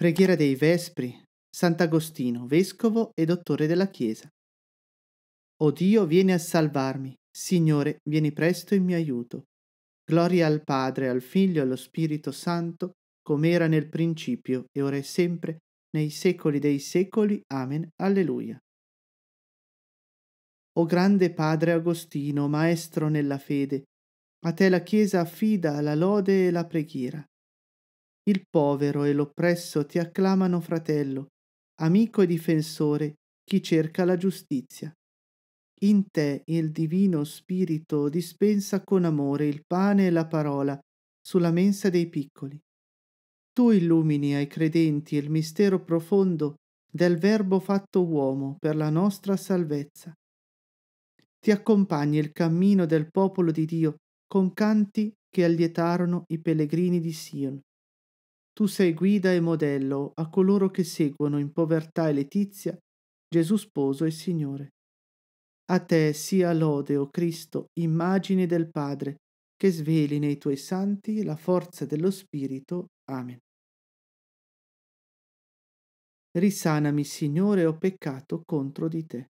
Preghiera dei Vespri, Sant'Agostino, vescovo e dottore della Chiesa. O Dio, vieni a salvarmi. Signore, vieni presto in mio aiuto. Gloria al Padre, al Figlio e allo Spirito Santo, come era nel principio e ora è sempre, nei secoli dei secoli. Amen. Alleluia. O grande Padre Agostino, maestro nella fede, a te la Chiesa affida la lode e la preghiera il povero e l'oppresso ti acclamano fratello, amico e difensore, chi cerca la giustizia. In te il divino spirito dispensa con amore il pane e la parola sulla mensa dei piccoli. Tu illumini ai credenti il mistero profondo del Verbo fatto uomo per la nostra salvezza. Ti accompagni il cammino del popolo di Dio con canti che allietarono i pellegrini di Sion. Tu sei guida e modello a coloro che seguono in povertà e letizia Gesù sposo e Signore. A te sia lode, o Cristo, immagine del Padre, che sveli nei tuoi santi la forza dello Spirito. Amen. Risanami, Signore, ho peccato contro di te.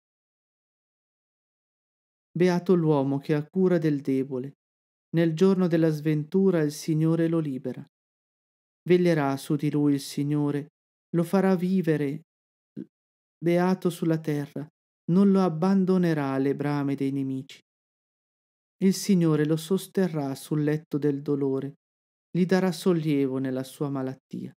Beato l'uomo che ha cura del debole. Nel giorno della sventura il Signore lo libera. Veglierà su di lui il Signore, lo farà vivere beato sulla terra, non lo abbandonerà alle brame dei nemici. Il Signore lo sosterrà sul letto del dolore, gli darà sollievo nella sua malattia.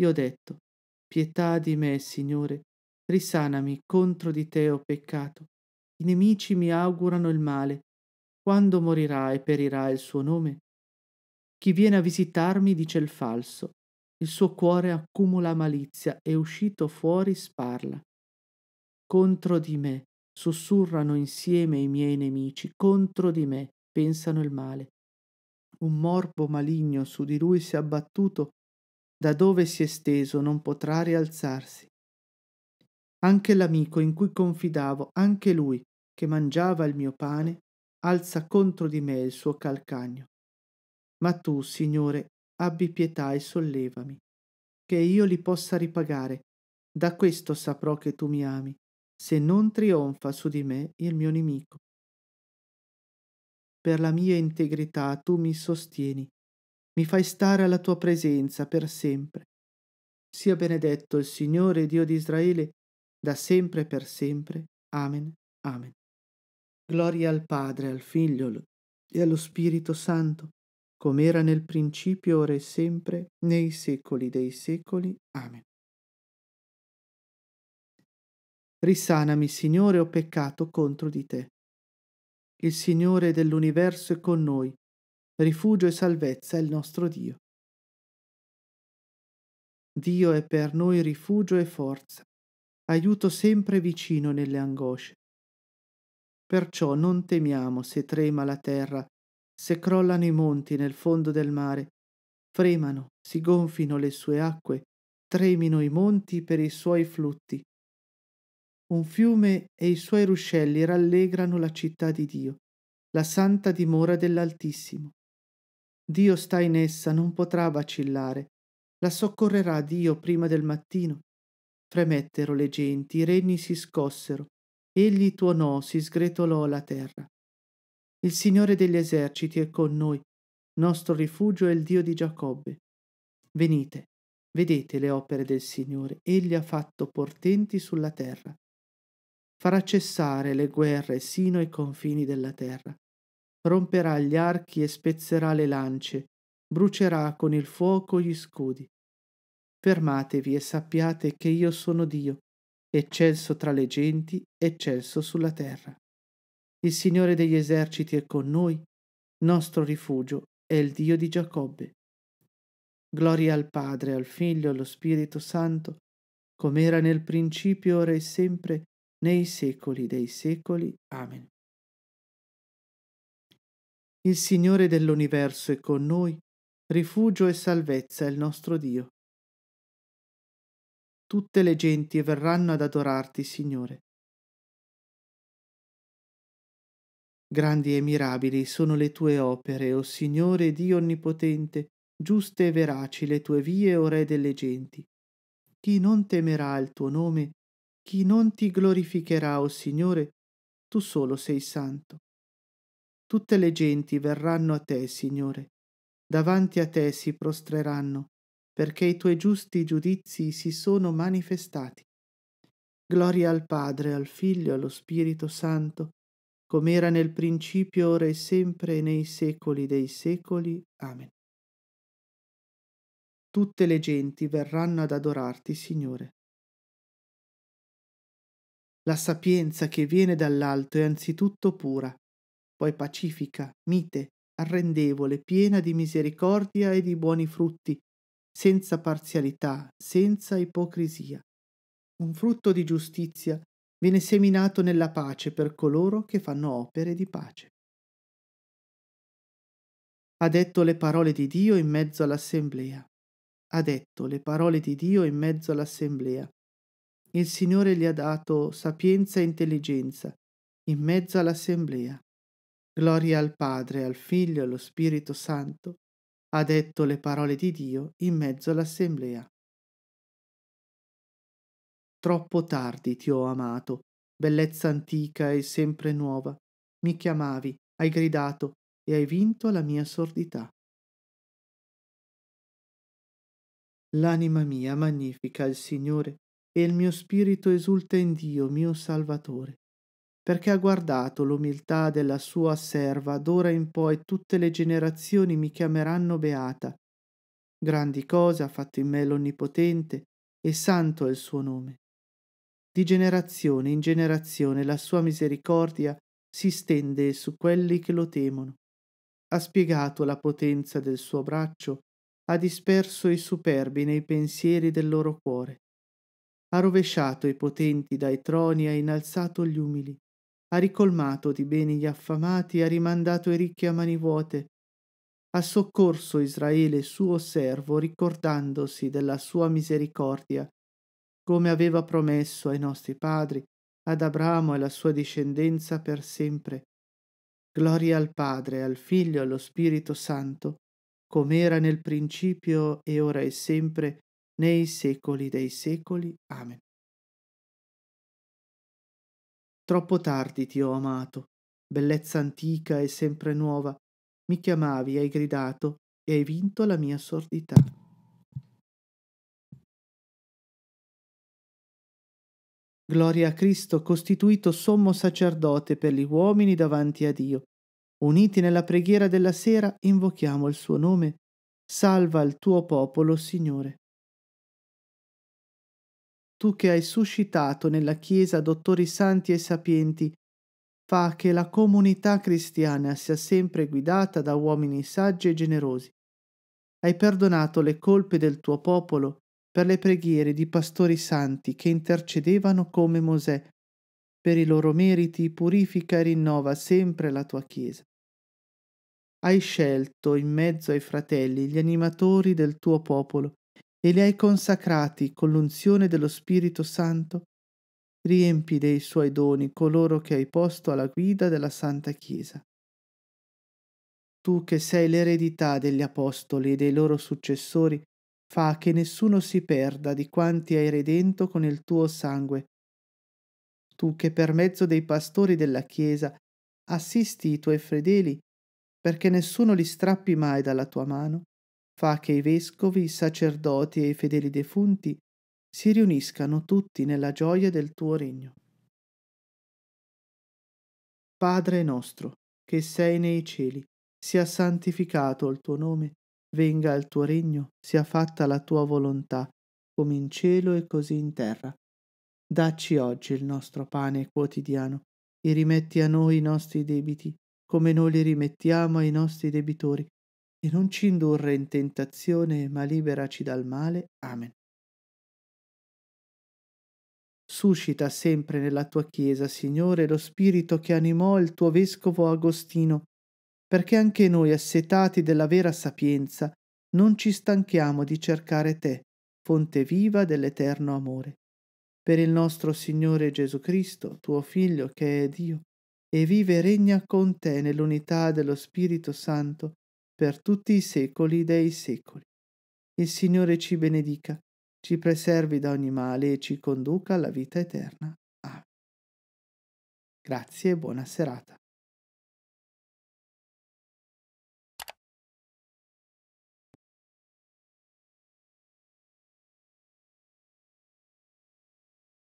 Io ho detto, pietà di me, Signore, risanami contro di te ho peccato. I nemici mi augurano il male. Quando morirà e perirà il suo nome, chi viene a visitarmi dice il falso, il suo cuore accumula malizia e uscito fuori sparla. Contro di me sussurrano insieme i miei nemici, contro di me pensano il male. Un morbo maligno su di lui si è abbattuto, da dove si è steso non potrà rialzarsi. Anche l'amico in cui confidavo, anche lui, che mangiava il mio pane, alza contro di me il suo calcagno. Ma tu, Signore, abbi pietà e sollevami, che io li possa ripagare. Da questo saprò che tu mi ami, se non trionfa su di me il mio nemico. Per la mia integrità tu mi sostieni, mi fai stare alla tua presenza per sempre. Sia benedetto il Signore Dio di Israele, da sempre e per sempre. Amen. Amen. Gloria al Padre, al Figlio e allo Spirito Santo come era nel principio, ora e sempre, nei secoli dei secoli. Amen. Risanami, Signore, ho peccato contro di te. Il Signore dell'universo è con noi, rifugio e salvezza è il nostro Dio. Dio è per noi rifugio e forza, aiuto sempre vicino nelle angosce. Perciò non temiamo se trema la terra, se crollano i monti nel fondo del mare, fremano, si gonfino le sue acque, tremino i monti per i suoi flutti. Un fiume e i suoi ruscelli rallegrano la città di Dio, la santa dimora dell'Altissimo. Dio sta in essa, non potrà vacillare. La soccorrerà Dio prima del mattino. Fremettero le genti, i regni si scossero. Egli tuonò, si sgretolò la terra. Il Signore degli eserciti è con noi, nostro rifugio è il Dio di Giacobbe. Venite, vedete le opere del Signore, egli ha fatto portenti sulla terra. Farà cessare le guerre sino ai confini della terra. Romperà gli archi e spezzerà le lance, brucerà con il fuoco gli scudi. Fermatevi e sappiate che io sono Dio, eccelso tra le genti, eccelso sulla terra. Il Signore degli eserciti è con noi, nostro rifugio è il Dio di Giacobbe. Gloria al Padre, al Figlio, e allo Spirito Santo, come era nel principio, ora e sempre, nei secoli dei secoli. Amen. Il Signore dell'universo è con noi, rifugio e salvezza è il nostro Dio. Tutte le genti verranno ad adorarti, Signore Grandi e mirabili sono le tue opere, o Signore Dio Onnipotente, giuste e veraci le tue vie, o Re delle genti. Chi non temerà il tuo nome? Chi non ti glorificherà, o Signore? Tu solo sei santo. Tutte le genti verranno a te, Signore. Davanti a te si prostreranno, perché i tuoi giusti giudizi si sono manifestati. Gloria al Padre, al Figlio e allo Spirito Santo com'era nel principio, ora e sempre, nei secoli dei secoli. Amen. Tutte le genti verranno ad adorarti, Signore. La sapienza che viene dall'alto è anzitutto pura, poi pacifica, mite, arrendevole, piena di misericordia e di buoni frutti, senza parzialità, senza ipocrisia. Un frutto di giustizia viene seminato nella pace per coloro che fanno opere di pace. Ha detto le parole di Dio in mezzo all'assemblea. Ha detto le parole di Dio in mezzo all'assemblea. Il Signore gli ha dato sapienza e intelligenza in mezzo all'assemblea. Gloria al Padre, al Figlio e allo Spirito Santo. Ha detto le parole di Dio in mezzo all'assemblea. Troppo tardi ti ho amato, bellezza antica e sempre nuova. Mi chiamavi, hai gridato e hai vinto la mia sordità. L'anima mia magnifica il Signore e il mio spirito esulta in Dio, mio Salvatore, perché ha guardato l'umiltà della sua serva, d'ora in poi tutte le generazioni mi chiameranno beata. Grandi cose ha fatto in me l'Onnipotente, e santo è il suo nome. Di generazione in generazione la sua misericordia si stende su quelli che lo temono. Ha spiegato la potenza del suo braccio, ha disperso i superbi nei pensieri del loro cuore. Ha rovesciato i potenti dai troni, ha innalzato gli umili, ha ricolmato di beni gli affamati, ha rimandato i ricchi a mani vuote, ha soccorso Israele suo servo ricordandosi della sua misericordia come aveva promesso ai nostri padri, ad Abramo e alla sua discendenza per sempre. Gloria al Padre, al Figlio e allo Spirito Santo, come era nel principio e ora e sempre, nei secoli dei secoli. Amen. Troppo tardi ti ho amato, bellezza antica e sempre nuova, mi chiamavi, hai gridato e hai vinto la mia sordità. Gloria a Cristo costituito sommo sacerdote per gli uomini davanti a Dio. Uniti nella preghiera della sera, invochiamo il suo nome. Salva il tuo popolo, Signore. Tu che hai suscitato nella Chiesa dottori santi e sapienti, fa che la comunità cristiana sia sempre guidata da uomini saggi e generosi. Hai perdonato le colpe del tuo popolo per le preghiere di pastori santi che intercedevano come Mosè. Per i loro meriti purifica e rinnova sempre la tua Chiesa. Hai scelto in mezzo ai fratelli gli animatori del tuo popolo e li hai consacrati con l'unzione dello Spirito Santo. Riempi dei suoi doni coloro che hai posto alla guida della Santa Chiesa. Tu che sei l'eredità degli Apostoli e dei loro successori, fa che nessuno si perda di quanti hai redento con il tuo sangue. Tu che per mezzo dei pastori della Chiesa assisti i tuoi fedeli, perché nessuno li strappi mai dalla tua mano, fa che i vescovi, i sacerdoti e i fedeli defunti si riuniscano tutti nella gioia del tuo regno. Padre nostro, che sei nei cieli, sia santificato il tuo nome Venga il tuo regno, sia fatta la tua volontà, come in cielo e così in terra. Dacci oggi il nostro pane quotidiano, e rimetti a noi i nostri debiti, come noi li rimettiamo ai nostri debitori, e non ci indurre in tentazione, ma liberaci dal male. Amen. Suscita sempre nella tua Chiesa, Signore, lo spirito che animò il tuo Vescovo Agostino perché anche noi, assetati della vera sapienza, non ci stanchiamo di cercare te, fonte viva dell'eterno amore. Per il nostro Signore Gesù Cristo, tuo Figlio, che è Dio, e vive e regna con te nell'unità dello Spirito Santo per tutti i secoli dei secoli. Il Signore ci benedica, ci preservi da ogni male e ci conduca alla vita eterna. Amen. Grazie e buona serata.